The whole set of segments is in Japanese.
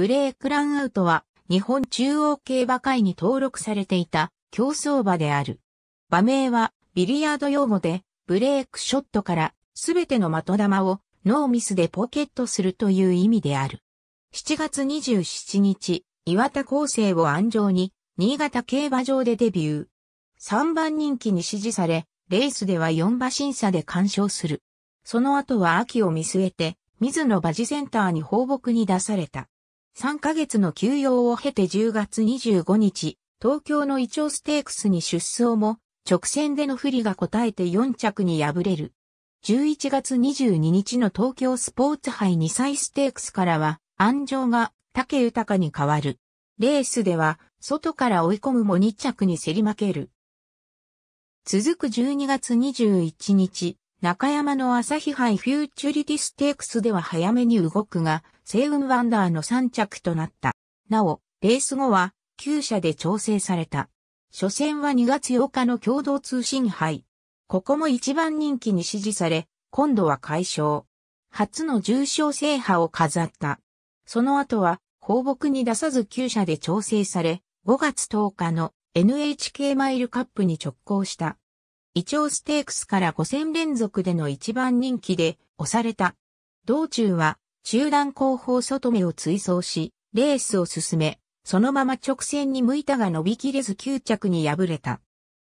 ブレークランアウトは日本中央競馬会に登録されていた競走馬である。馬名はビリヤード用語でブレークショットからすべての的玉をノーミスでポケットするという意味である。7月27日、岩田厚生を安城に新潟競馬場でデビュー。3番人気に支持され、レースでは4馬審査で干渉する。その後は秋を見据えて、水野馬事センターに放牧に出された。3ヶ月の休養を経て10月25日、東京のイチョウステークスに出走も、直線での不利が答えて4着に敗れる。11月22日の東京スポーツ杯2歳ステークスからは、安城が竹豊に変わる。レースでは、外から追い込むも2着に競り負ける。続く12月21日、中山の朝日杯フューチュリティステークスでは早めに動くが、セイウンワンダーの3着となった。なお、レース後は、旧車で調整された。初戦は2月8日の共同通信杯。ここも一番人気に支持され、今度は解消。初の重賞制覇を飾った。その後は、放牧に出さず旧車で調整され、5月10日の NHK マイルカップに直行した。一応、ステークスから5戦連続での一番人気で押された。道中は中段後方外目を追走し、レースを進め、そのまま直線に向いたが伸びきれず9着に敗れた。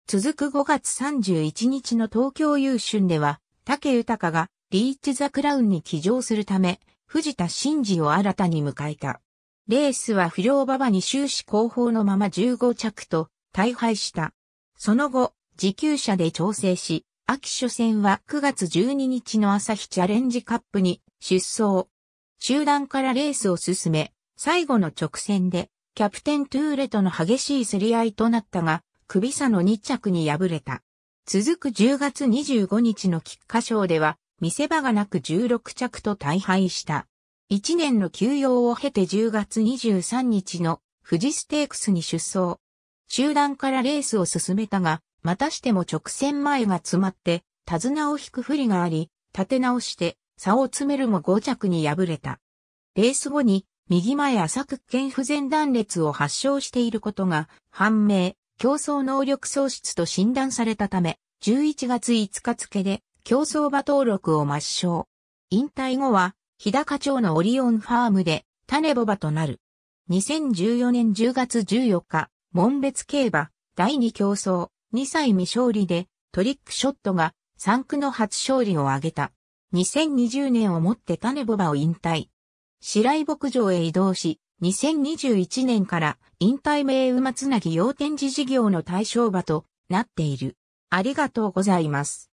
続く5月31日の東京優春では、竹豊がリーチザクラウンに騎乗するため、藤田真嗣を新たに迎えた。レースは不良馬場に終始後方のまま15着と大敗した。その後、自給車で調整し、秋初戦は9月12日の朝日チャレンジカップに出走。集団からレースを進め、最後の直線でキャプテントゥーレとの激しい競り合いとなったが、首差の2着に敗れた。続く10月25日の菊花賞では、見せ場がなく16着と大敗した。1年の休養を経て10月23日の富士ステークスに出走。集団からレースを進めたが、またしても直線前が詰まって、手綱を引く不利があり、立て直して差を詰めるも5着に敗れた。レース後に右前浅く腱不全断裂を発症していることが判明、競争能力喪失と診断されたため、11月5日付で競争馬登録を抹消。引退後は、日高町のオリオンファームで種ボバとなる。2014年10月14日、門別競馬第2競争2歳未勝利でトリックショットが3区の初勝利を挙げた。2020年をもって種ボバを引退。白井牧場へ移動し、2021年から引退名馬つなぎ要展寺事業の対象馬となっている。ありがとうございます。